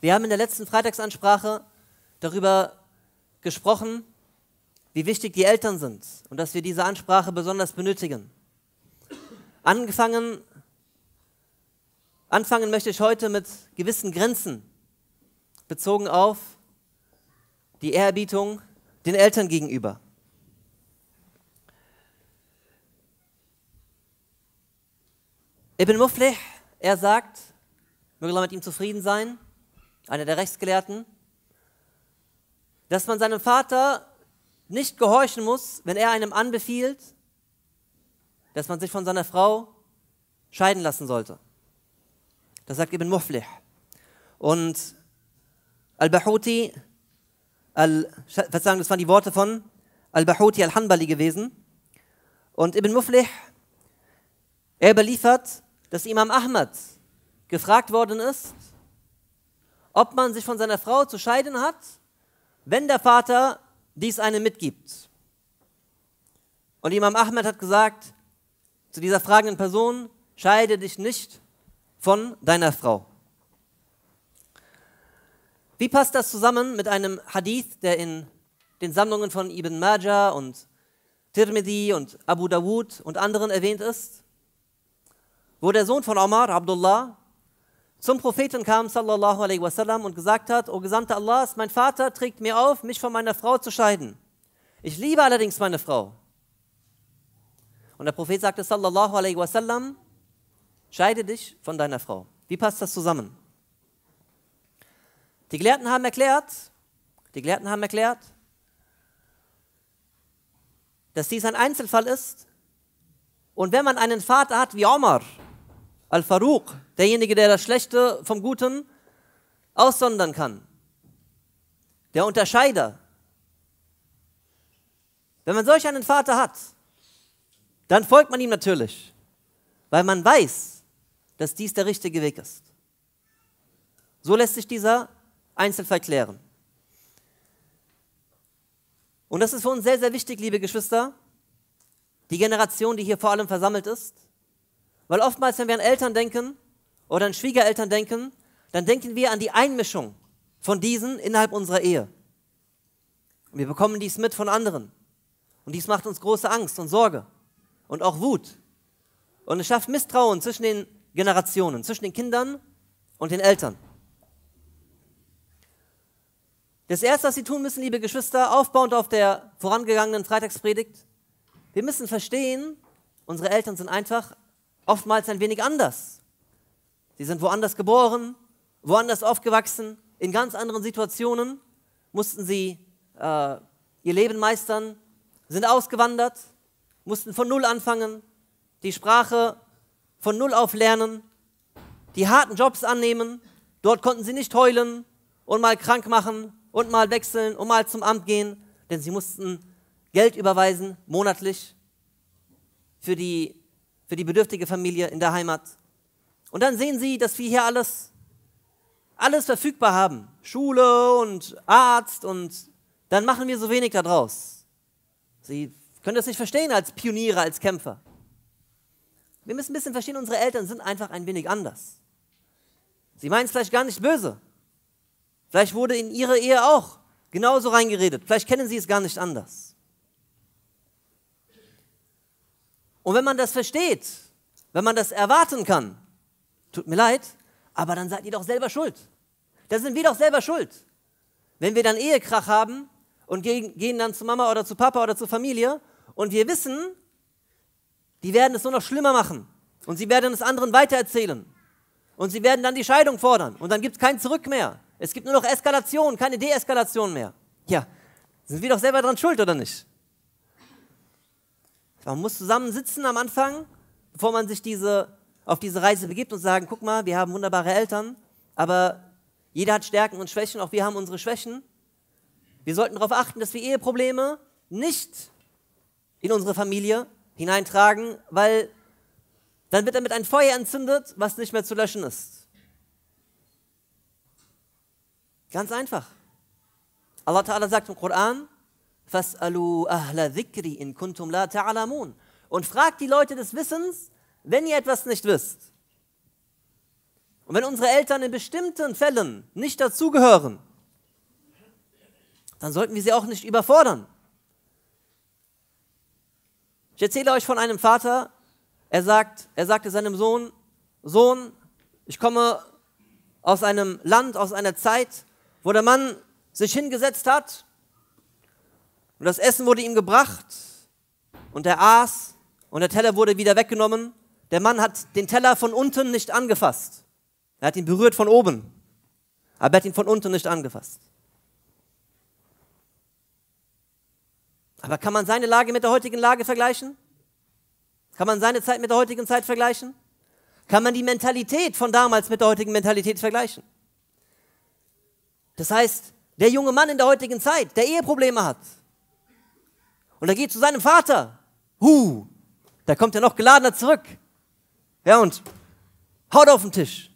Wir haben in der letzten Freitagsansprache darüber gesprochen, wie wichtig die Eltern sind und dass wir diese Ansprache besonders benötigen. Angefangen, anfangen möchte ich heute mit gewissen Grenzen bezogen auf die Ehrerbietung den Eltern gegenüber. Ibn Muflih, er sagt, möge Allah mit ihm zufrieden sein, einer der Rechtsgelehrten, dass man seinem Vater nicht gehorchen muss, wenn er einem anbefiehlt, dass man sich von seiner Frau scheiden lassen sollte. Das sagt Ibn Muflih. Und Al-Bahuti, Al, Verzeihung, das waren die Worte von Al-Bahuti Al-Hanbali gewesen. Und Ibn Muflih, er überliefert, dass Imam Ahmad gefragt worden ist, ob man sich von seiner Frau zu scheiden hat, wenn der Vater dies einem mitgibt. Und Imam Ahmed hat gesagt zu dieser fragenden Person, scheide dich nicht von deiner Frau. Wie passt das zusammen mit einem Hadith, der in den Sammlungen von Ibn Majah und Tirmidhi und Abu Dawud und anderen erwähnt ist, wo der Sohn von Omar, Abdullah, zum Propheten kam, sallallahu alaihi wasallam, und gesagt hat, O Gesandter Allahs, mein Vater trägt mir auf, mich von meiner Frau zu scheiden. Ich liebe allerdings meine Frau. Und der Prophet sagte, sallallahu alaihi wasallam, scheide dich von deiner Frau. Wie passt das zusammen? Die Gelehrten haben erklärt, die Gelehrten haben erklärt, dass dies ein Einzelfall ist. Und wenn man einen Vater hat wie Omar, Al-Faruq, derjenige, der das Schlechte vom Guten aussondern kann. Der Unterscheider. Wenn man solch einen Vater hat, dann folgt man ihm natürlich, weil man weiß, dass dies der richtige Weg ist. So lässt sich dieser Einzelfall klären. Und das ist für uns sehr, sehr wichtig, liebe Geschwister, die Generation, die hier vor allem versammelt ist, weil oftmals, wenn wir an Eltern denken oder an Schwiegereltern denken, dann denken wir an die Einmischung von diesen innerhalb unserer Ehe. Und wir bekommen dies mit von anderen. Und dies macht uns große Angst und Sorge und auch Wut. Und es schafft Misstrauen zwischen den Generationen, zwischen den Kindern und den Eltern. Das Erste, was Sie tun müssen, liebe Geschwister, aufbauend auf der vorangegangenen Freitagspredigt, wir müssen verstehen, unsere Eltern sind einfach oftmals ein wenig anders. Sie sind woanders geboren, woanders aufgewachsen, in ganz anderen Situationen mussten sie äh, ihr Leben meistern, sind ausgewandert, mussten von Null anfangen, die Sprache von Null auf lernen, die harten Jobs annehmen, dort konnten sie nicht heulen und mal krank machen und mal wechseln und mal zum Amt gehen, denn sie mussten Geld überweisen, monatlich, für die für die bedürftige Familie in der Heimat. Und dann sehen sie, dass wir hier alles, alles verfügbar haben. Schule und Arzt und dann machen wir so wenig daraus. Sie können das nicht verstehen als Pioniere, als Kämpfer. Wir müssen ein bisschen verstehen, unsere Eltern sind einfach ein wenig anders. Sie meinen es vielleicht gar nicht böse. Vielleicht wurde in ihre Ehe auch genauso reingeredet. Vielleicht kennen sie es gar nicht anders. Und wenn man das versteht, wenn man das erwarten kann, tut mir leid, aber dann seid ihr doch selber schuld. Da sind wir doch selber schuld. Wenn wir dann Ehekrach haben und gehen dann zu Mama oder zu Papa oder zur Familie und wir wissen, die werden es nur noch schlimmer machen und sie werden es anderen weitererzählen und sie werden dann die Scheidung fordern und dann gibt es kein Zurück mehr. Es gibt nur noch Eskalation, keine Deeskalation mehr. Ja, sind wir doch selber dran schuld oder nicht? Man muss zusammen sitzen am Anfang, bevor man sich diese, auf diese Reise begibt und sagen, guck mal, wir haben wunderbare Eltern, aber jeder hat Stärken und Schwächen, auch wir haben unsere Schwächen. Wir sollten darauf achten, dass wir Eheprobleme nicht in unsere Familie hineintragen, weil dann wird damit ein Feuer entzündet, was nicht mehr zu löschen ist. Ganz einfach. Allah Ta'ala sagt im Koran, Fas'alu ahla dhikri in kuntum la ta'alamun. Und fragt die Leute des Wissens, wenn ihr etwas nicht wisst. Und wenn unsere Eltern in bestimmten Fällen nicht dazugehören, dann sollten wir sie auch nicht überfordern. Ich erzähle euch von einem Vater, er, sagt, er sagte seinem Sohn, Sohn, ich komme aus einem Land, aus einer Zeit, wo der Mann sich hingesetzt hat und das Essen wurde ihm gebracht. Und er aß. Und der Teller wurde wieder weggenommen. Der Mann hat den Teller von unten nicht angefasst. Er hat ihn berührt von oben. Aber er hat ihn von unten nicht angefasst. Aber kann man seine Lage mit der heutigen Lage vergleichen? Kann man seine Zeit mit der heutigen Zeit vergleichen? Kann man die Mentalität von damals mit der heutigen Mentalität vergleichen? Das heißt, der junge Mann in der heutigen Zeit, der Eheprobleme hat, und er geht zu seinem Vater. Huh, da kommt er noch geladener zurück. Ja, und haut auf den Tisch.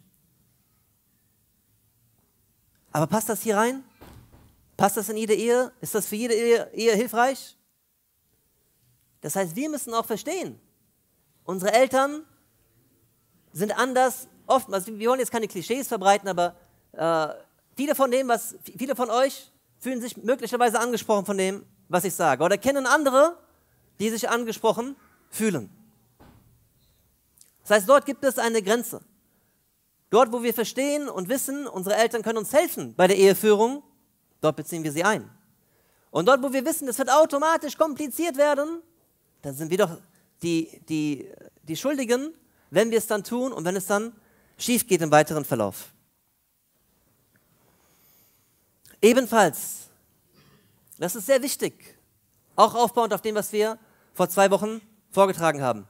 Aber passt das hier rein? Passt das in jede Ehe? Ist das für jede Ehe, Ehe hilfreich? Das heißt, wir müssen auch verstehen, unsere Eltern sind anders, oftmals, wir wollen jetzt keine Klischees verbreiten, aber äh, viele von dem, was, viele von euch fühlen sich möglicherweise angesprochen von dem, was ich sage? Oder kennen andere, die sich angesprochen fühlen? Das heißt, dort gibt es eine Grenze. Dort, wo wir verstehen und wissen, unsere Eltern können uns helfen bei der Eheführung, dort beziehen wir sie ein. Und dort, wo wir wissen, es wird automatisch kompliziert werden, dann sind wir doch die, die, die Schuldigen, wenn wir es dann tun und wenn es dann schief geht im weiteren Verlauf. Ebenfalls das ist sehr wichtig. Auch aufbauend auf dem, was wir vor zwei Wochen vorgetragen haben.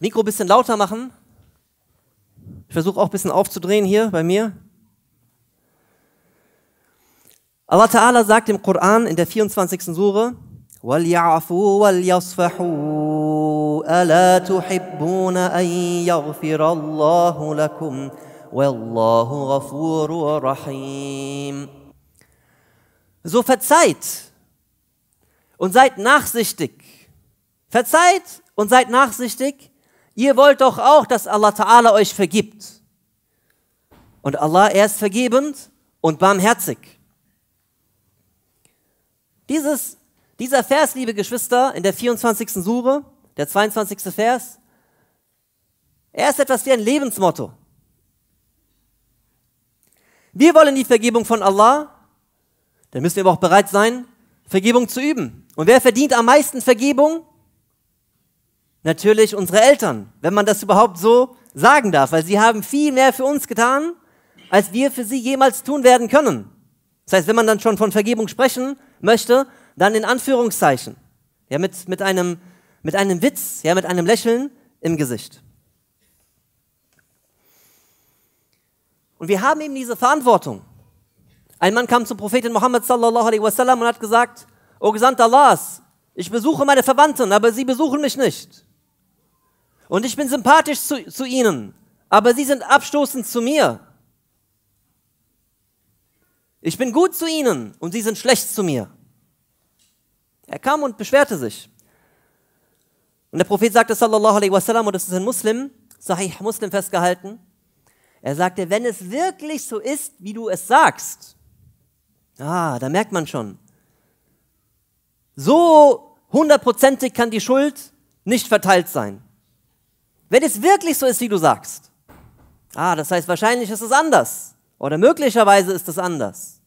Mikro ein bisschen lauter machen. Ich versuche auch ein bisschen aufzudrehen hier bei mir. Allah Ta'ala sagt im Koran in der 24. Sure, وَلْيَعْفُوا وَلْيَصْفَحُوا أَلَا تُحِبُّونَ أَنْ يَغْفِرَ اللَّهُ لَكُمْ وَاللَّهُ غَفُورٌ رَحِيمٌ so verzeiht und seid nachsichtig. Verzeiht und seid nachsichtig. Ihr wollt doch auch, dass Allah Ta'ala euch vergibt. Und Allah, er ist vergebend und barmherzig. Dieses, dieser Vers, liebe Geschwister, in der 24. Sure, der 22. Vers, er ist etwas wie ein Lebensmotto. Wir wollen die Vergebung von Allah dann müssen wir aber auch bereit sein, Vergebung zu üben. Und wer verdient am meisten Vergebung? Natürlich unsere Eltern, wenn man das überhaupt so sagen darf, weil sie haben viel mehr für uns getan, als wir für sie jemals tun werden können. Das heißt, wenn man dann schon von Vergebung sprechen möchte, dann in Anführungszeichen. Ja, mit, mit, einem, mit einem Witz, ja, mit einem Lächeln im Gesicht. Und wir haben eben diese Verantwortung. Ein Mann kam zum Propheten Mohammed sallallahu alaihi wasallam und hat gesagt, O Gesandter Allahs, ich besuche meine Verwandten, aber sie besuchen mich nicht. Und ich bin sympathisch zu, zu ihnen, aber sie sind abstoßend zu mir. Ich bin gut zu ihnen und sie sind schlecht zu mir. Er kam und beschwerte sich. Und der Prophet sagte sallallahu alaihi wasallam, und das ist ein Muslim, Sahih Muslim festgehalten, er sagte, wenn es wirklich so ist, wie du es sagst, Ah, da merkt man schon. So hundertprozentig kann die Schuld nicht verteilt sein. Wenn es wirklich so ist, wie du sagst. Ah, das heißt, wahrscheinlich ist es anders. Oder möglicherweise ist es anders.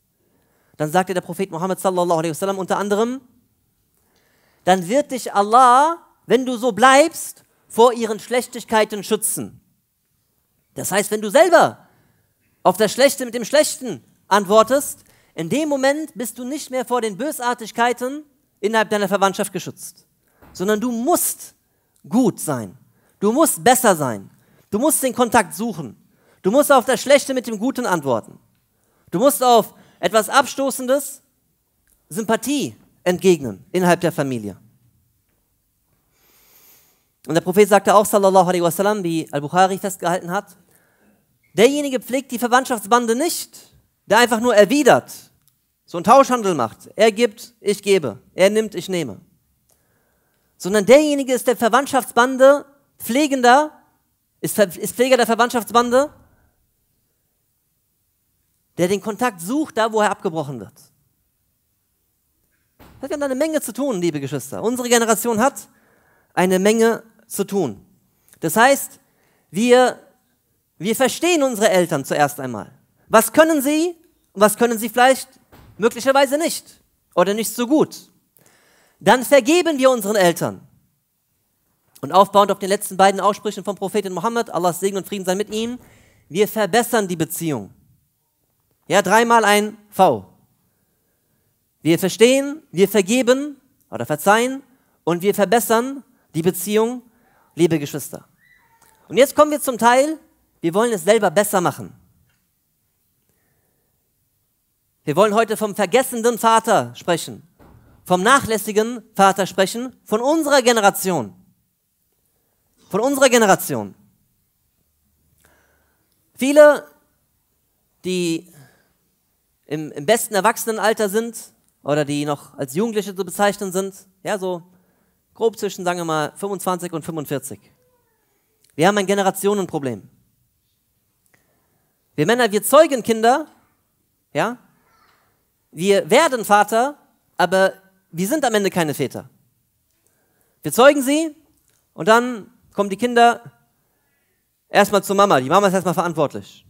Dann sagte der Prophet Muhammad sallallahu alaihi wasallam unter anderem, dann wird dich Allah, wenn du so bleibst, vor ihren Schlechtigkeiten schützen. Das heißt, wenn du selber auf das Schlechte mit dem Schlechten antwortest, in dem Moment bist du nicht mehr vor den Bösartigkeiten innerhalb deiner Verwandtschaft geschützt, sondern du musst gut sein. Du musst besser sein. Du musst den Kontakt suchen. Du musst auf das Schlechte mit dem Guten antworten. Du musst auf etwas Abstoßendes Sympathie entgegnen innerhalb der Familie. Und der Prophet sagte auch, sallallahu alaihi wasallam, wie Al-Bukhari festgehalten hat, derjenige pflegt die Verwandtschaftsbande nicht, der einfach nur erwidert, so einen Tauschhandel macht. Er gibt, ich gebe. Er nimmt, ich nehme. Sondern derjenige ist der Verwandtschaftsbande pflegender, ist, ist Pfleger der Verwandtschaftsbande, der den Kontakt sucht, da wo er abgebrochen wird. Das hat da eine Menge zu tun, liebe Geschwister. Unsere Generation hat eine Menge zu tun. Das heißt, wir, wir verstehen unsere Eltern zuerst einmal. Was können sie und was können sie vielleicht möglicherweise nicht oder nicht so gut, dann vergeben wir unseren Eltern. Und aufbauend auf den letzten beiden Aussprüchen vom Propheten Mohammed, Allahs Segen und Frieden sei mit ihm, wir verbessern die Beziehung. Ja, dreimal ein V. Wir verstehen, wir vergeben oder verzeihen und wir verbessern die Beziehung, liebe Geschwister. Und jetzt kommen wir zum Teil, wir wollen es selber besser machen. Wir wollen heute vom vergessenden Vater sprechen, vom nachlässigen Vater sprechen, von unserer Generation. Von unserer Generation. Viele, die im, im besten Erwachsenenalter sind oder die noch als Jugendliche zu bezeichnen sind, ja, so grob zwischen, sagen wir mal, 25 und 45. Wir haben ein Generationenproblem. Wir Männer, wir zeugen Kinder, ja, wir werden Vater, aber wir sind am Ende keine Väter. Wir zeugen sie und dann kommen die Kinder erstmal zur Mama. Die Mama ist erstmal verantwortlich.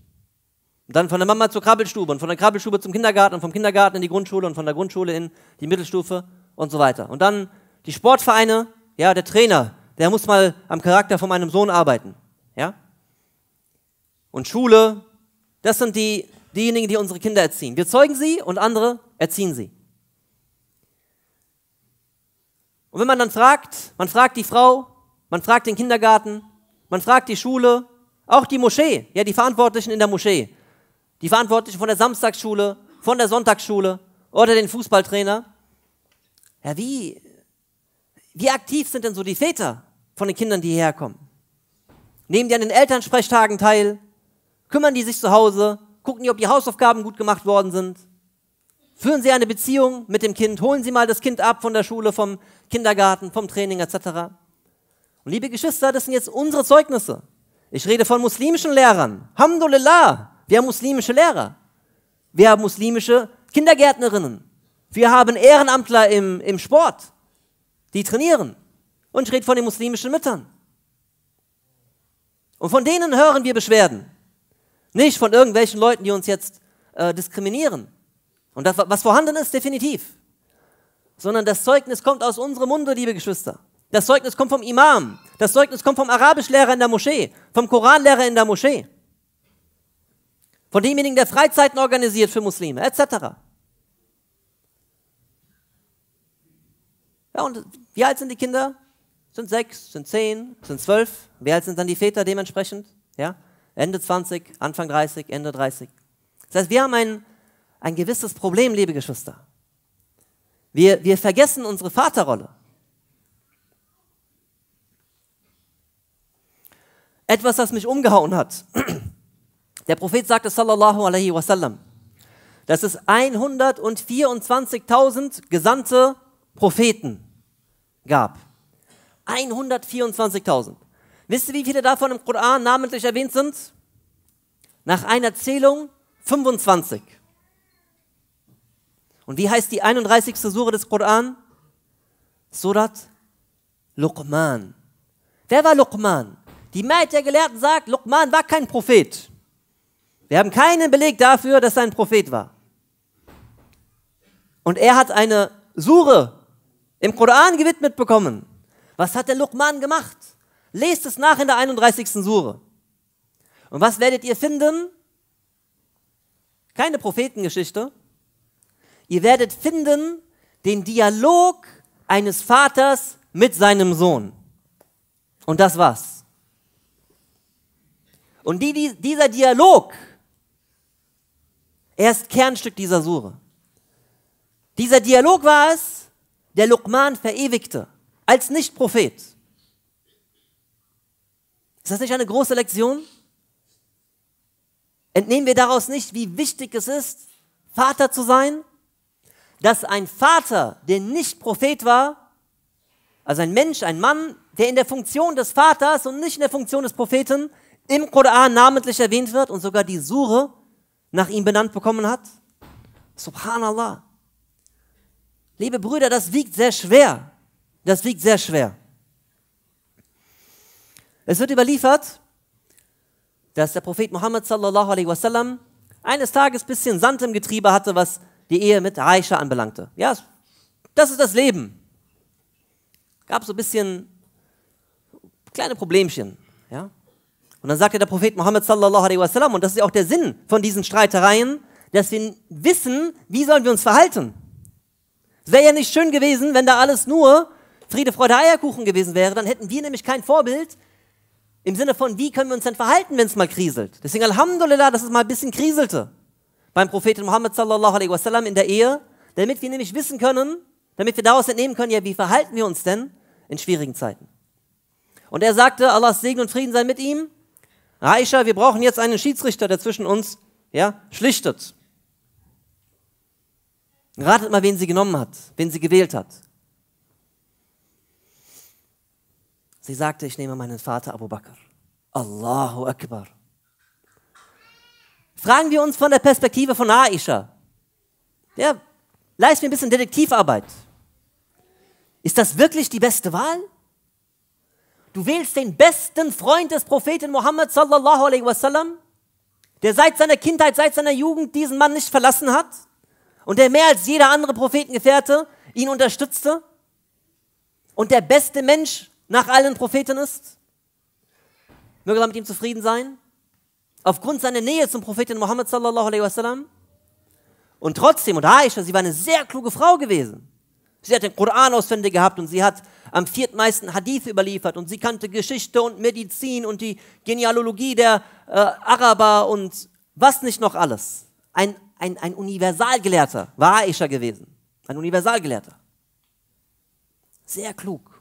Und dann von der Mama zur Krabbelstube und von der Krabbelstube zum Kindergarten und vom Kindergarten in die Grundschule und von der Grundschule in die Mittelstufe und so weiter. Und dann die Sportvereine, ja, der Trainer, der muss mal am Charakter von meinem Sohn arbeiten, ja. Und Schule, das sind die diejenigen, die unsere Kinder erziehen. Wir zeugen sie und andere erziehen sie. Und wenn man dann fragt, man fragt die Frau, man fragt den Kindergarten, man fragt die Schule, auch die Moschee, ja, die Verantwortlichen in der Moschee, die Verantwortlichen von der Samstagsschule, von der Sonntagsschule oder den Fußballtrainer. Ja, wie, wie aktiv sind denn so die Väter von den Kindern, die hierher kommen? Nehmen die an den Elternsprechtagen teil? Kümmern die sich zu Hause gucken die, ob die Hausaufgaben gut gemacht worden sind. Führen Sie eine Beziehung mit dem Kind, holen Sie mal das Kind ab von der Schule, vom Kindergarten, vom Training etc. Und liebe Geschwister, das sind jetzt unsere Zeugnisse. Ich rede von muslimischen Lehrern. Hamdulillah, wir haben muslimische Lehrer. Wir haben muslimische Kindergärtnerinnen. Wir haben Ehrenamtler im, im Sport, die trainieren. Und ich rede von den muslimischen Müttern. Und von denen hören wir Beschwerden. Nicht von irgendwelchen Leuten, die uns jetzt äh, diskriminieren. Und das, was vorhanden ist, definitiv. Sondern das Zeugnis kommt aus unserem Munde, liebe Geschwister. Das Zeugnis kommt vom Imam. Das Zeugnis kommt vom Arabischlehrer in der Moschee, vom Koranlehrer in der Moschee. Von demjenigen, der Freizeiten organisiert für Muslime, etc. Ja, und wie alt sind die Kinder? Sind sechs, sind zehn, sind zwölf. Wie alt sind dann die Väter dementsprechend? Ja? Ende 20, Anfang 30, Ende 30. Das heißt, wir haben ein, ein gewisses Problem, liebe Geschwister. Wir, wir vergessen unsere Vaterrolle. Etwas, das mich umgehauen hat. Der Prophet sagte, sallallahu alaihi wasallam, dass es 124.000 gesandte Propheten gab. 124.000. Wisst ihr, wie viele davon im Koran namentlich erwähnt sind? Nach einer Zählung 25. Und wie heißt die 31. Sure des Koran? Surat Luqman. Wer war Luqman? Die Mehrheit der Gelehrten sagt, Luqman war kein Prophet. Wir haben keinen Beleg dafür, dass er ein Prophet war. Und er hat eine Sure im Koran gewidmet bekommen. Was hat der Luqman gemacht? Lest es nach in der 31. Sure. Und was werdet ihr finden? Keine Prophetengeschichte. Ihr werdet finden den Dialog eines Vaters mit seinem Sohn. Und das war's. Und die, die, dieser Dialog, er ist Kernstück dieser Sure. Dieser Dialog war es, der Luqman verewigte als Nicht-Prophet. Ist das nicht eine große Lektion? Entnehmen wir daraus nicht, wie wichtig es ist, Vater zu sein? Dass ein Vater, der nicht Prophet war, also ein Mensch, ein Mann, der in der Funktion des Vaters und nicht in der Funktion des Propheten im Koran namentlich erwähnt wird und sogar die Sure nach ihm benannt bekommen hat? Subhanallah. Liebe Brüder, das wiegt sehr schwer. Das wiegt sehr schwer. Es wird überliefert, dass der Prophet Muhammad sallallahu alaihi wasallam eines Tages ein bisschen Sand im Getriebe hatte, was die Ehe mit Aisha anbelangte. Ja, das ist das Leben. Gab so ein bisschen kleine Problemchen. Ja? Und dann sagte der Prophet Muhammad sallallahu alaihi wasallam, und das ist auch der Sinn von diesen Streitereien, dass wir wissen, wie sollen wir uns verhalten. Es wäre ja nicht schön gewesen, wenn da alles nur Friede, Freude, Eierkuchen gewesen wäre. Dann hätten wir nämlich kein Vorbild, im Sinne von, wie können wir uns denn verhalten, wenn es mal kriselt? Deswegen Alhamdulillah, dass es mal ein bisschen kriselte beim Propheten Muhammad sallallahu alaihi wasallam in der Ehe, damit wir nämlich wissen können, damit wir daraus entnehmen können, ja, wie verhalten wir uns denn in schwierigen Zeiten? Und er sagte, Allahs Segen und Frieden sei mit ihm. Aisha, wir brauchen jetzt einen Schiedsrichter, der zwischen uns ja, schlichtet. Ratet mal, wen sie genommen hat, wen sie gewählt hat. Sie sagte, ich nehme meinen Vater Abu Bakr. Allahu Akbar. Fragen wir uns von der Perspektive von Aisha. Ja, leist mir ein bisschen Detektivarbeit. Ist das wirklich die beste Wahl? Du wählst den besten Freund des Propheten Muhammad sallallahu alaihi wasallam, der seit seiner Kindheit, seit seiner Jugend diesen Mann nicht verlassen hat und der mehr als jeder andere Prophetengefährte ihn unterstützte und der beste Mensch nach allen Propheten ist? Möge er mit ihm zufrieden sein? Aufgrund seiner Nähe zum Propheten Muhammad sallallahu alaihi wasallam? Und trotzdem, und Aisha, sie war eine sehr kluge Frau gewesen. Sie hat den Koran auswendig gehabt und sie hat am viertmeisten Hadith überliefert und sie kannte Geschichte und Medizin und die Genealogie der äh, Araber und was nicht noch alles. Ein, ein, ein Universalgelehrter war Aisha gewesen. Ein Universalgelehrter. Sehr klug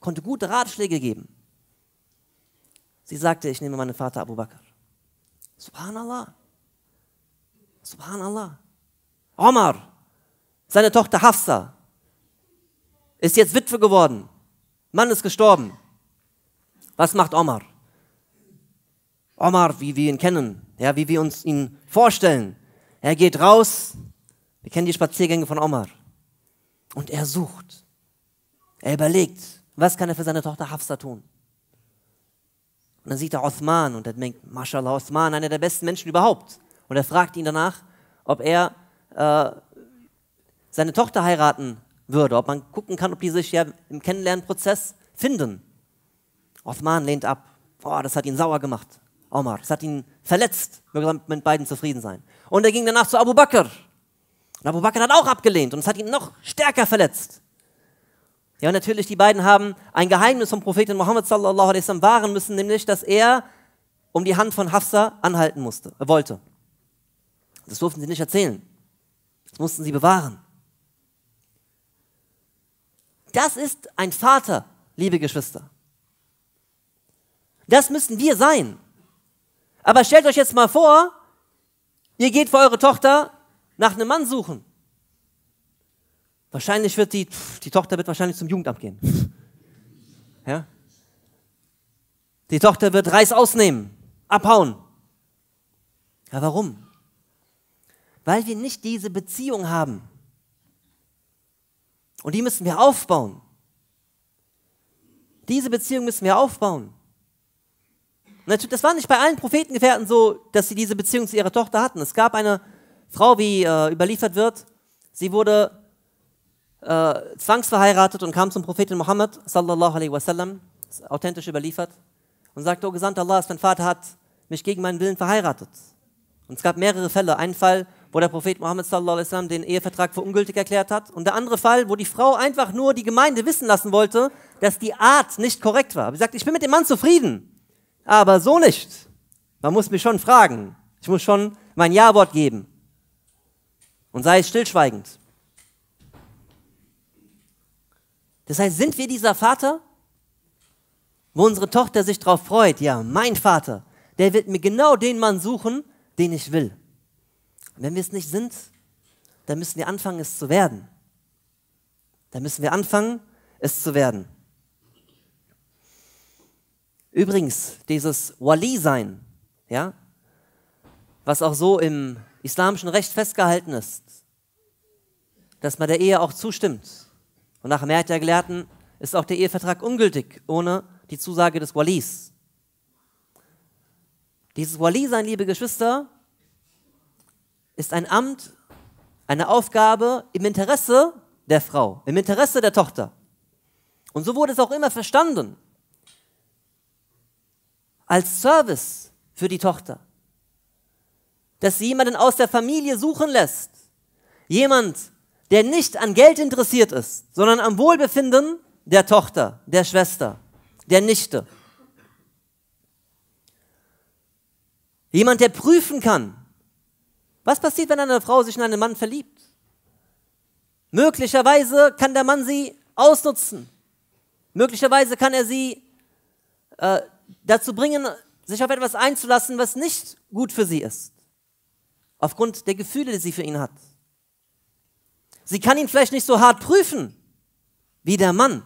konnte gute Ratschläge geben. Sie sagte, ich nehme meinen Vater Abu Bakr. Subhanallah. Subhanallah. Omar, seine Tochter Hafsa, ist jetzt Witwe geworden. Mann ist gestorben. Was macht Omar? Omar, wie wir ihn kennen, ja, wie wir uns ihn vorstellen. Er geht raus, wir kennen die Spaziergänge von Omar. Und er sucht. Er überlegt, was kann er für seine Tochter Hafsa tun? Und dann sieht er Othman und er denkt, Mashallah, Othman, einer der besten Menschen überhaupt. Und er fragt ihn danach, ob er äh, seine Tochter heiraten würde, ob man gucken kann, ob die sich ja im Kennenlernprozess finden. Othman lehnt ab. Oh, das hat ihn sauer gemacht. Omar, das hat ihn verletzt. Wir Möge mit beiden zufrieden sein. Und er ging danach zu Abu Bakr. Und Abu Bakr hat auch abgelehnt und es hat ihn noch stärker verletzt. Ja, und natürlich, die beiden haben ein Geheimnis vom Propheten Mohammed sallallahu alaihi wasallam wahren müssen, nämlich, dass er um die Hand von Hafsa anhalten musste, äh, wollte. Das durften sie nicht erzählen. Das mussten sie bewahren. Das ist ein Vater, liebe Geschwister. Das müssen wir sein. Aber stellt euch jetzt mal vor, ihr geht für eure Tochter nach einem Mann suchen. Wahrscheinlich wird die, die Tochter wird wahrscheinlich zum Jugendamt gehen. Ja? Die Tochter wird Reis ausnehmen, abhauen. Ja, warum? Weil wir nicht diese Beziehung haben. Und die müssen wir aufbauen. Diese Beziehung müssen wir aufbauen. Natürlich, das war nicht bei allen Prophetengefährten so, dass sie diese Beziehung zu ihrer Tochter hatten. Es gab eine Frau, wie äh, überliefert wird, sie wurde äh, zwangsverheiratet und kam zum Propheten Mohammed, sallallahu alaihi wasallam, authentisch überliefert, und sagte, O Gesandter Allahs, mein Vater hat mich gegen meinen Willen verheiratet. Und es gab mehrere Fälle. Ein Fall, wo der Prophet Mohammed sallallahu alaihi wasallam den Ehevertrag für ungültig erklärt hat. Und der andere Fall, wo die Frau einfach nur die Gemeinde wissen lassen wollte, dass die Art nicht korrekt war. Sie sagte, ich bin mit dem Mann zufrieden, aber so nicht. Man muss mich schon fragen. Ich muss schon mein Ja-Wort geben. Und sei stillschweigend. Das heißt, sind wir dieser Vater, wo unsere Tochter sich darauf freut? Ja, mein Vater, der wird mir genau den Mann suchen, den ich will. Und wenn wir es nicht sind, dann müssen wir anfangen, es zu werden. Dann müssen wir anfangen, es zu werden. Übrigens, dieses Wali sein, ja, was auch so im islamischen Recht festgehalten ist, dass man der Ehe auch zustimmt, und nach Mehrheit der Gelehrten ist auch der Ehevertrag ungültig ohne die Zusage des Walis. Dieses Wali sein, liebe Geschwister, ist ein Amt, eine Aufgabe im Interesse der Frau, im Interesse der Tochter. Und so wurde es auch immer verstanden. Als Service für die Tochter. Dass sie jemanden aus der Familie suchen lässt. Jemand, der nicht an Geld interessiert ist, sondern am Wohlbefinden der Tochter, der Schwester, der Nichte. Jemand, der prüfen kann. Was passiert, wenn eine Frau sich in einen Mann verliebt? Möglicherweise kann der Mann sie ausnutzen. Möglicherweise kann er sie äh, dazu bringen, sich auf etwas einzulassen, was nicht gut für sie ist. Aufgrund der Gefühle, die sie für ihn hat. Sie kann ihn vielleicht nicht so hart prüfen wie der Mann.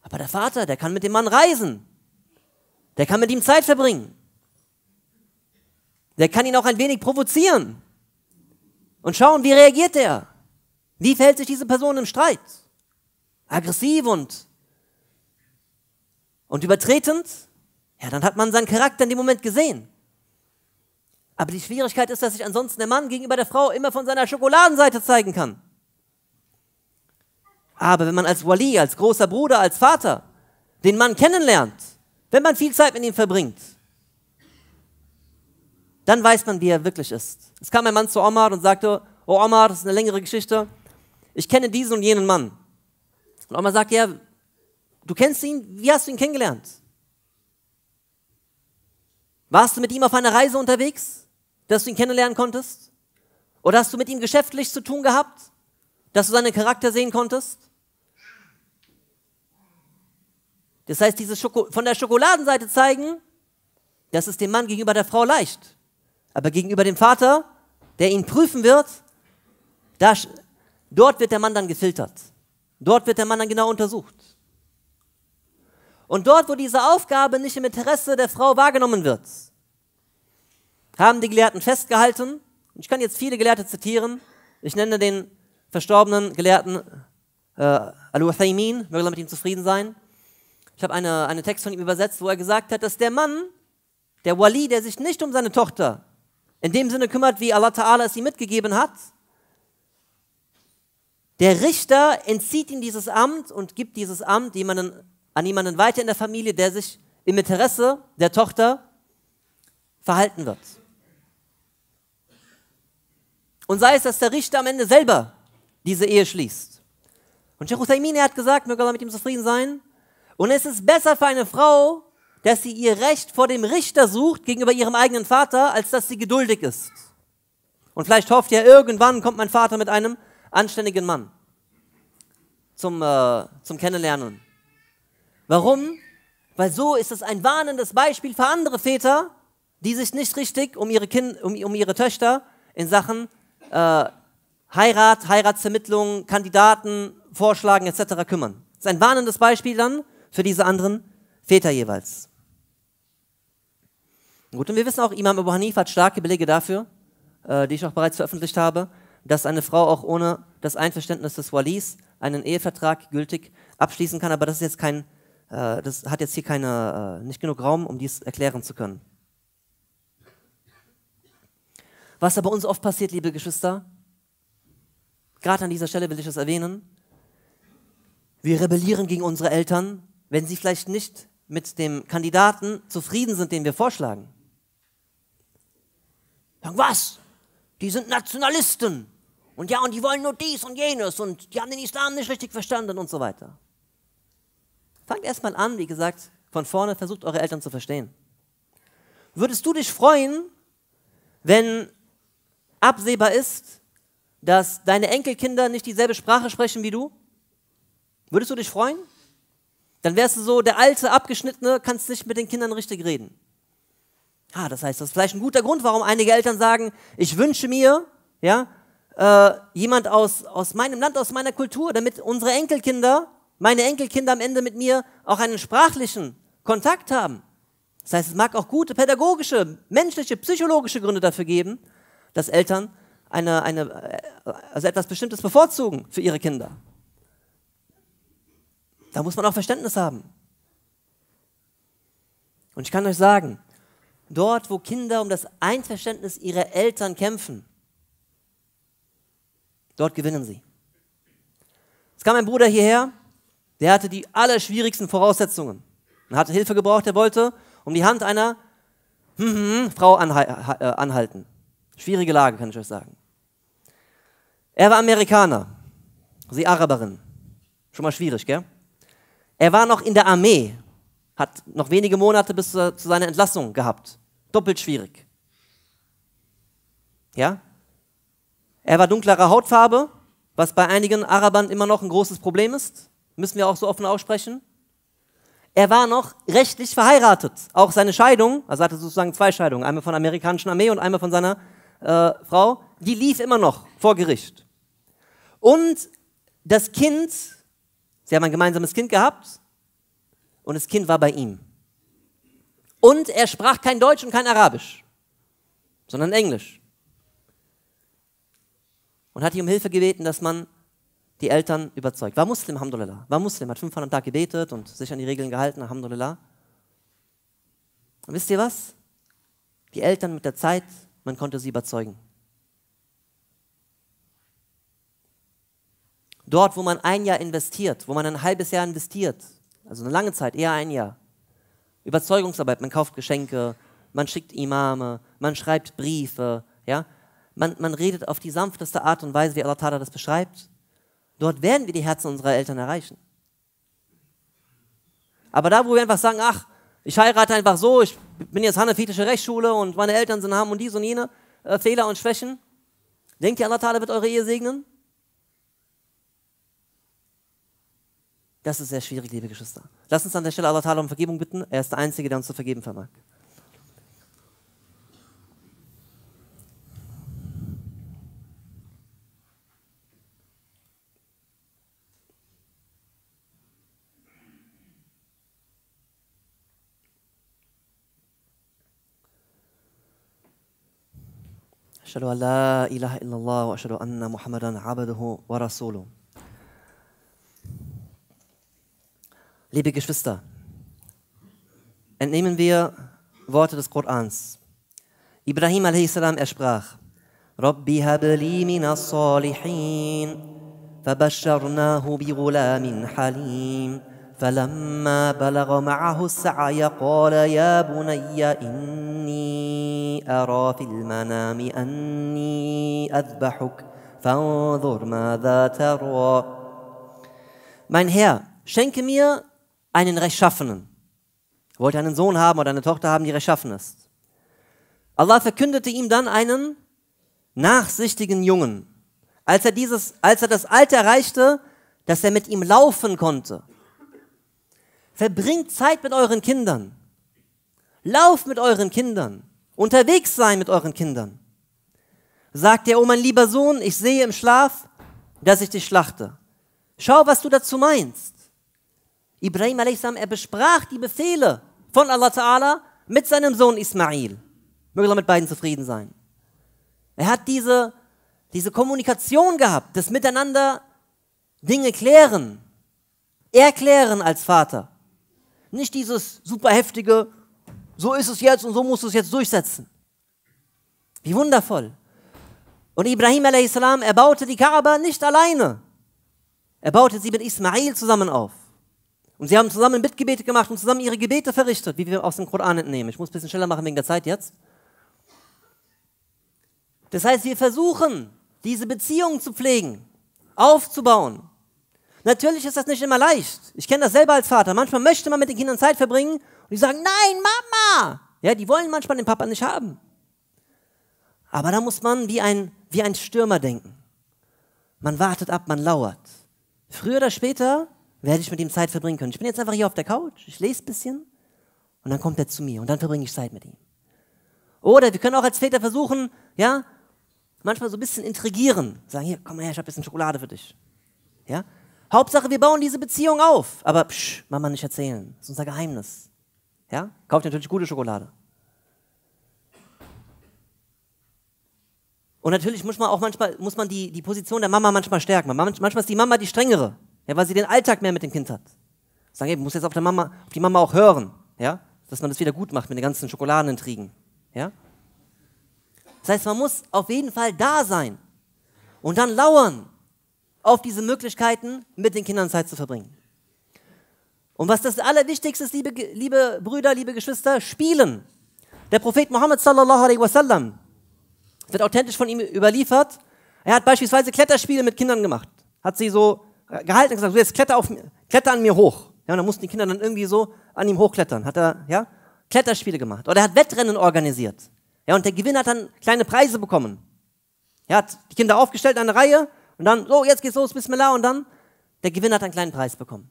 Aber der Vater, der kann mit dem Mann reisen. Der kann mit ihm Zeit verbringen. Der kann ihn auch ein wenig provozieren. Und schauen, wie reagiert er? Wie verhält sich diese Person im Streit? Aggressiv und, und übertretend? Ja, dann hat man seinen Charakter in dem Moment gesehen. Aber die Schwierigkeit ist, dass sich ansonsten der Mann gegenüber der Frau immer von seiner Schokoladenseite zeigen kann. Aber wenn man als Wali, als großer Bruder, als Vater den Mann kennenlernt, wenn man viel Zeit mit ihm verbringt, dann weiß man, wie er wirklich ist. Es kam ein Mann zu Omar und sagte, oh Omar, das ist eine längere Geschichte, ich kenne diesen und jenen Mann. Und Omar sagte, ja, du kennst ihn, wie hast du ihn kennengelernt? Warst du mit ihm auf einer Reise unterwegs? dass du ihn kennenlernen konntest? Oder hast du mit ihm geschäftlich zu tun gehabt, dass du seinen Charakter sehen konntest? Das heißt, diese Schoko von der Schokoladenseite zeigen, das ist dem Mann gegenüber der Frau leicht. Aber gegenüber dem Vater, der ihn prüfen wird, da, dort wird der Mann dann gefiltert. Dort wird der Mann dann genau untersucht. Und dort, wo diese Aufgabe nicht im Interesse der Frau wahrgenommen wird, haben die Gelehrten festgehalten, und ich kann jetzt viele Gelehrte zitieren, ich nenne den verstorbenen Gelehrten äh, Al-Uthaymin, möge mit ihm zufrieden sein. Ich habe eine, einen Text von ihm übersetzt, wo er gesagt hat, dass der Mann, der Wali, der sich nicht um seine Tochter in dem Sinne kümmert, wie Allah Ta'ala es ihm mitgegeben hat, der Richter entzieht ihm dieses Amt und gibt dieses Amt jemanden, an jemanden weiter in der Familie, der sich im Interesse der Tochter verhalten wird. Und sei es, dass der Richter am Ende selber diese Ehe schließt. Und Sheikh Uthaymine hat gesagt, möge Allah mit ihm zufrieden sein, und es ist besser für eine Frau, dass sie ihr Recht vor dem Richter sucht gegenüber ihrem eigenen Vater, als dass sie geduldig ist. Und vielleicht hofft ja, irgendwann kommt mein Vater mit einem anständigen Mann zum, äh, zum Kennenlernen. Warum? Weil so ist es ein warnendes Beispiel für andere Väter, die sich nicht richtig um ihre, kind, um, um ihre Töchter in Sachen äh, Heirat, Heiratsvermittlung, Kandidaten vorschlagen etc. kümmern. Das ist ein warnendes Beispiel dann für diese anderen Väter jeweils. Gut, und wir wissen auch, Imam Abu Hanif hat starke Belege dafür, äh, die ich auch bereits veröffentlicht habe, dass eine Frau auch ohne das Einverständnis des Walis einen Ehevertrag gültig abschließen kann, aber das ist jetzt kein, äh, das hat jetzt hier keine, äh, nicht genug Raum, um dies erklären zu können. Was aber uns oft passiert, liebe Geschwister, gerade an dieser Stelle will ich es erwähnen, wir rebellieren gegen unsere Eltern, wenn sie vielleicht nicht mit dem Kandidaten zufrieden sind, den wir vorschlagen. Sagen, was? Die sind Nationalisten. Und ja, und die wollen nur dies und jenes und die haben den Islam nicht richtig verstanden und so weiter. Fangt erstmal an, wie gesagt, von vorne versucht eure Eltern zu verstehen. Würdest du dich freuen, wenn absehbar ist, dass deine Enkelkinder nicht dieselbe Sprache sprechen wie du? Würdest du dich freuen? Dann wärst du so der alte, abgeschnittene, kannst nicht mit den Kindern richtig reden. Ah, das heißt, das ist vielleicht ein guter Grund, warum einige Eltern sagen, ich wünsche mir, ja, äh, jemand aus, aus meinem Land, aus meiner Kultur, damit unsere Enkelkinder, meine Enkelkinder am Ende mit mir auch einen sprachlichen Kontakt haben. Das heißt, es mag auch gute pädagogische, menschliche, psychologische Gründe dafür geben, dass Eltern eine, eine, äh, also etwas Bestimmtes bevorzugen für ihre Kinder. Da muss man auch Verständnis haben. Und ich kann euch sagen, dort, wo Kinder um das Einverständnis ihrer Eltern kämpfen, dort gewinnen sie. Es kam ein Bruder hierher, der hatte die allerschwierigsten Voraussetzungen Er hatte Hilfe gebraucht. Er wollte um die Hand einer hm, hm, hm, Frau äh, anhalten. Schwierige Lage, kann ich euch sagen. Er war Amerikaner, sie Araberin. Schon mal schwierig, gell? Er war noch in der Armee, hat noch wenige Monate bis zu, seiner Entlassung gehabt. Doppelt schwierig. Ja? Er war dunklerer Hautfarbe, was bei einigen Arabern immer noch ein großes Problem ist. Müssen wir auch so offen aussprechen. Er war noch rechtlich verheiratet. Auch seine Scheidung, also hatte sozusagen zwei Scheidungen, einmal von der amerikanischen Armee und einmal von seiner äh, Frau, die lief immer noch vor Gericht. Und das Kind, sie haben ein gemeinsames Kind gehabt und das Kind war bei ihm. Und er sprach kein Deutsch und kein Arabisch, sondern Englisch. Und hat ihr um Hilfe gebeten, dass man die Eltern überzeugt. War Muslim, Alhamdulillah. War Muslim, hat fünfmal am Tag gebetet und sich an die Regeln gehalten, Alhamdulillah. Und wisst ihr was? Die Eltern mit der Zeit man konnte sie überzeugen. Dort, wo man ein Jahr investiert, wo man ein halbes Jahr investiert, also eine lange Zeit, eher ein Jahr, Überzeugungsarbeit, man kauft Geschenke, man schickt Imame, man schreibt Briefe, ja, man, man redet auf die sanfteste Art und Weise, wie Allah Ta'ala das beschreibt. Dort werden wir die Herzen unserer Eltern erreichen. Aber da, wo wir einfach sagen, ach, ich heirate einfach so, ich bin jetzt hanefitische Rechtsschule und meine Eltern sind haben und dies und jene äh, Fehler und Schwächen. Denkt ihr, Allah Ta'ala wird eure Ehe segnen? Das ist sehr schwierig, liebe Geschwister. Lasst uns an der Stelle Allah Ta'ala um Vergebung bitten. Er ist der Einzige, der uns zu vergeben vermag. أشهد أن لا إله إلا الله وأشهد أن محمدا عبده ورسوله. Liebe Geschwister, entnehmen wir Worte des Korans. Ibrahim a.s. er sprach, Rabbi habli min as-salihin, bi gulamin halim, فلما بلغ معه السعي قال يا بني إني أرى في المنام أني أذبحك فانظر ماذا ترى Mein Herr, schenke mir einen Rechtschaffenen. Er wollte einen Sohn haben oder eine Tochter haben, die rechtschaffen ist. Allah verkündete ihm dann einen nachsichtigen Jungen. Als er, dieses, als er das Alter erreichte, dass er mit ihm laufen konnte. Verbringt Zeit mit euren Kindern. Lauft mit euren Kindern unterwegs sein mit euren Kindern. Sagt er, oh mein lieber Sohn, ich sehe im Schlaf, dass ich dich schlachte. Schau, was du dazu meinst. Ibrahim a.s. er besprach die Befehle von Allah Ta'ala mit seinem Sohn Ismail. Möge er mit beiden zufrieden sein. Er hat diese, diese Kommunikation gehabt, das Miteinander Dinge klären. Erklären als Vater. Nicht dieses super heftige, so ist es jetzt und so musst du es jetzt durchsetzen. Wie wundervoll. Und Ibrahim a.s. er baute die Kaaba nicht alleine. Er baute sie mit Ismail zusammen auf. Und sie haben zusammen Mitgebete gemacht und zusammen ihre Gebete verrichtet, wie wir aus dem Koran entnehmen. Ich muss ein bisschen schneller machen wegen der Zeit jetzt. Das heißt, wir versuchen, diese Beziehung zu pflegen, aufzubauen, Natürlich ist das nicht immer leicht. Ich kenne das selber als Vater. Manchmal möchte man mit den Kindern Zeit verbringen und die sagen, nein, Mama. Ja, die wollen manchmal den Papa nicht haben. Aber da muss man wie ein, wie ein Stürmer denken. Man wartet ab, man lauert. Früher oder später werde ich mit ihm Zeit verbringen können. Ich bin jetzt einfach hier auf der Couch, ich lese ein bisschen und dann kommt er zu mir und dann verbringe ich Zeit mit ihm. Oder wir können auch als Väter versuchen, ja, manchmal so ein bisschen intrigieren. Sagen, hier, komm mal her, ich habe ein bisschen Schokolade für dich. Ja, Hauptsache, wir bauen diese Beziehung auf. Aber psch, Mama nicht erzählen. Das ist unser Geheimnis. Ja? Kauft natürlich gute Schokolade. Und natürlich muss man auch manchmal, muss man die, die Position der Mama manchmal stärken. Manchmal ist die Mama die strengere, ja, weil sie den Alltag mehr mit dem Kind hat. Sagen, ey, muss jetzt auf, der Mama, auf die Mama auch hören, ja, dass man das wieder gut macht mit den ganzen Schokoladenintrigen. Ja? Das heißt, man muss auf jeden Fall da sein und dann lauern auf diese Möglichkeiten, mit den Kindern Zeit zu verbringen. Und was das Allerwichtigste ist, liebe, liebe Brüder, liebe Geschwister, spielen. Der Prophet Muhammad sallallahu alaihi wasallam wird authentisch von ihm überliefert. Er hat beispielsweise Kletterspiele mit Kindern gemacht. Hat sie so äh, gehalten und gesagt, du jetzt kletter, auf, kletter an mir hoch. Ja, und dann mussten die Kinder dann irgendwie so an ihm hochklettern. Hat er, ja, Kletterspiele gemacht. Oder er hat Wettrennen organisiert. Ja, und der Gewinner hat dann kleine Preise bekommen. Er hat die Kinder aufgestellt in eine Reihe und dann, so, jetzt geht's los, Bismillah. Und dann, der Gewinner hat einen kleinen Preis bekommen.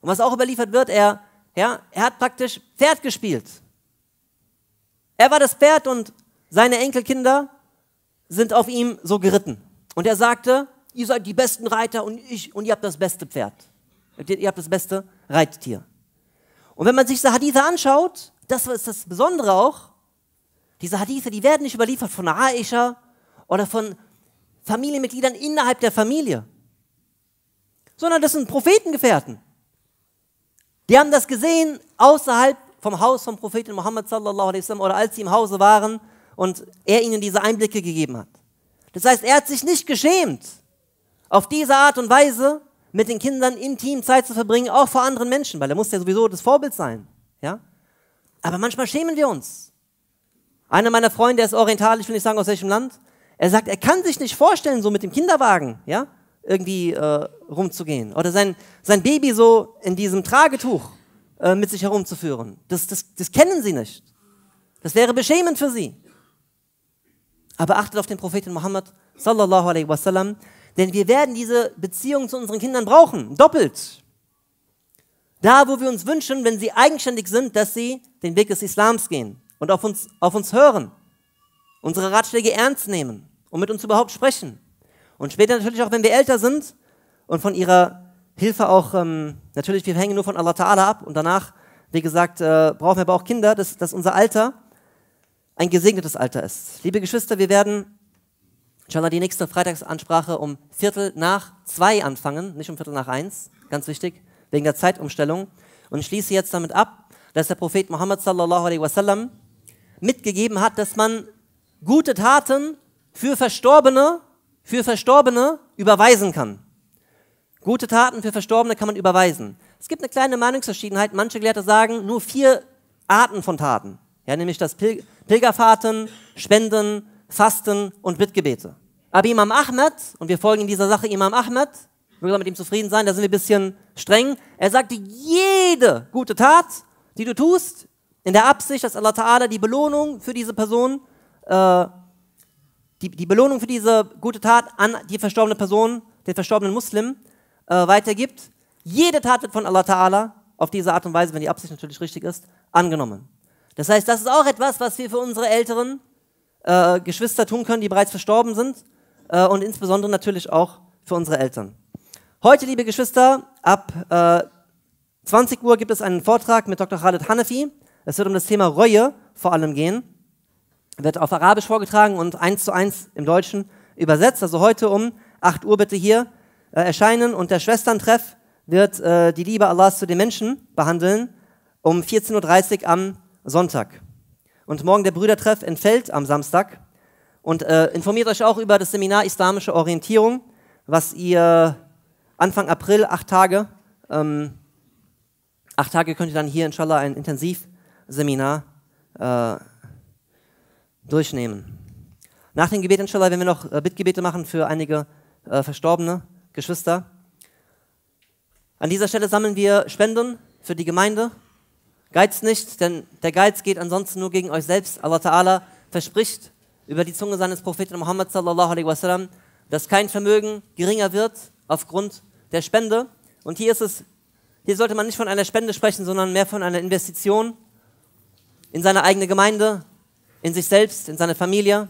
Und was auch überliefert wird, er, ja, er hat praktisch Pferd gespielt. Er war das Pferd und seine Enkelkinder sind auf ihm so geritten. Und er sagte, ihr seid die besten Reiter und ich, und ihr habt das beste Pferd. Ihr habt das beste Reittier. Und wenn man sich diese Hadithe anschaut, das ist das Besondere auch, diese Hadithe, die werden nicht überliefert von Aisha oder von Familienmitgliedern innerhalb der Familie, sondern das sind Prophetengefährten. Die haben das gesehen außerhalb vom Haus vom Propheten Muhammad sallallahu alaihi wasallam oder als sie im Hause waren und er ihnen diese Einblicke gegeben hat. Das heißt, er hat sich nicht geschämt, auf diese Art und Weise mit den Kindern intim Zeit zu verbringen, auch vor anderen Menschen, weil er muss ja sowieso das Vorbild sein. Ja? Aber manchmal schämen wir uns. Einer meiner Freunde, der ist orientalisch, will ich sagen, aus welchem Land, er sagt, er kann sich nicht vorstellen, so mit dem Kinderwagen, ja, irgendwie äh, rumzugehen. Oder sein, sein Baby so in diesem Tragetuch äh, mit sich herumzuführen. Das, das, das kennen sie nicht. Das wäre beschämend für sie. Aber achtet auf den Propheten Muhammad, sallallahu alaihi wasallam, denn wir werden diese Beziehung zu unseren Kindern brauchen, doppelt. Da, wo wir uns wünschen, wenn sie eigenständig sind, dass sie den Weg des Islams gehen und auf uns, auf uns hören, unsere Ratschläge ernst nehmen und mit uns überhaupt sprechen. Und später natürlich auch, wenn wir älter sind und von ihrer Hilfe auch, ähm, natürlich, wir hängen nur von Allah Ta'ala ab und danach, wie gesagt, äh, brauchen wir aber auch Kinder, dass, dass unser Alter ein gesegnetes Alter ist. Liebe Geschwister, wir werden inshallah die nächste Freitagsansprache um Viertel nach zwei anfangen, nicht um Viertel nach eins, ganz wichtig, wegen der Zeitumstellung. Und schließe jetzt damit ab, dass der Prophet Muhammad sallallahu alaihi wasallam mitgegeben hat, dass man gute Taten für Verstorbene, für Verstorbene überweisen kann. Gute Taten für Verstorbene kann man überweisen. Es gibt eine kleine Meinungsverschiedenheit. Manche Gelehrte sagen nur vier Arten von Taten. Ja, nämlich das Pil Pilgerfahrten, Spenden, Fasten und Bittgebete. Aber Imam Ahmed, und wir folgen in dieser Sache Imam Ahmed, wir mit ihm zufrieden sein, da sind wir ein bisschen streng. Er sagte, jede gute Tat, die du tust, in der Absicht, dass Allah Ta'ala die Belohnung für diese Person äh, die, die Belohnung für diese gute Tat an die verstorbene Person, den verstorbenen Muslim, äh, weitergibt. Jede Tat wird von Allah Ta'ala auf diese Art und Weise, wenn die Absicht natürlich richtig ist, angenommen. Das heißt, das ist auch etwas, was wir für unsere älteren äh, Geschwister tun können, die bereits verstorben sind äh, und insbesondere natürlich auch für unsere Eltern. Heute, liebe Geschwister, ab äh, 20 Uhr gibt es einen Vortrag mit Dr. Khaled Hanafi. Es wird um das Thema Reue vor allem gehen wird auf Arabisch vorgetragen und eins zu eins im Deutschen übersetzt. Also heute um 8 Uhr bitte hier äh, erscheinen und der Schwesterntreff wird äh, die Liebe Allahs zu den Menschen behandeln um 14.30 Uhr am Sonntag. Und morgen der Brüdertreff in Feld am Samstag. Und äh, informiert euch auch über das Seminar Islamische Orientierung, was ihr Anfang April, acht Tage, ähm, acht Tage könnt ihr dann hier inshallah ein Intensivseminar äh, durchnehmen. Nach dem Gebet, inshallah, werden wir noch äh, Bittgebete machen für einige äh, verstorbene Geschwister. An dieser Stelle sammeln wir Spenden für die Gemeinde. Geiz nicht, denn der Geiz geht ansonsten nur gegen euch selbst. Allah Ta'ala verspricht über die Zunge seines Propheten Muhammad sallallahu alaihi wasallam, dass kein Vermögen geringer wird aufgrund der Spende. Und hier ist es, hier sollte man nicht von einer Spende sprechen, sondern mehr von einer Investition in seine eigene Gemeinde, in sich selbst, in seine Familie,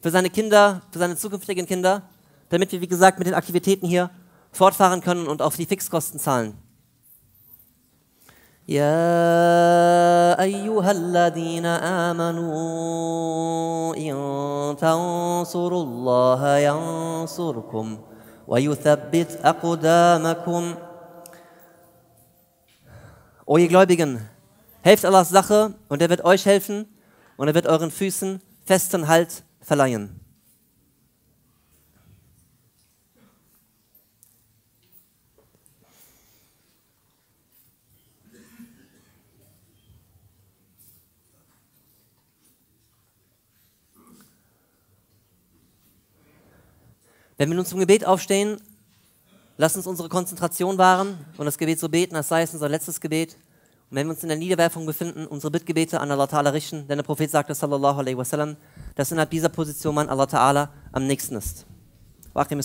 für seine Kinder, für seine zukünftigen Kinder, damit wir, wie gesagt, mit den Aktivitäten hier fortfahren können und auf die Fixkosten zahlen. يا أيها amanu, آمنوا إن تنصروا الله ينصركم ويثبت أقدامكم O ihr Gläubigen, helft Allahs Sache und er wird euch helfen und er wird euren Füßen festen Halt verleihen. Wenn wir nun zum Gebet aufstehen, lass uns unsere Konzentration wahren und das Gebet so beten, das sei es unser letztes Gebet. Und wenn wir uns in der Niederwerfung befinden, unsere Bittgebete an Allah Ta'ala richten, denn der Prophet sagte, sallallahu alaihi wasallam, dass innerhalb dieser Position man Allah Ta'ala am nächsten ist. Waqim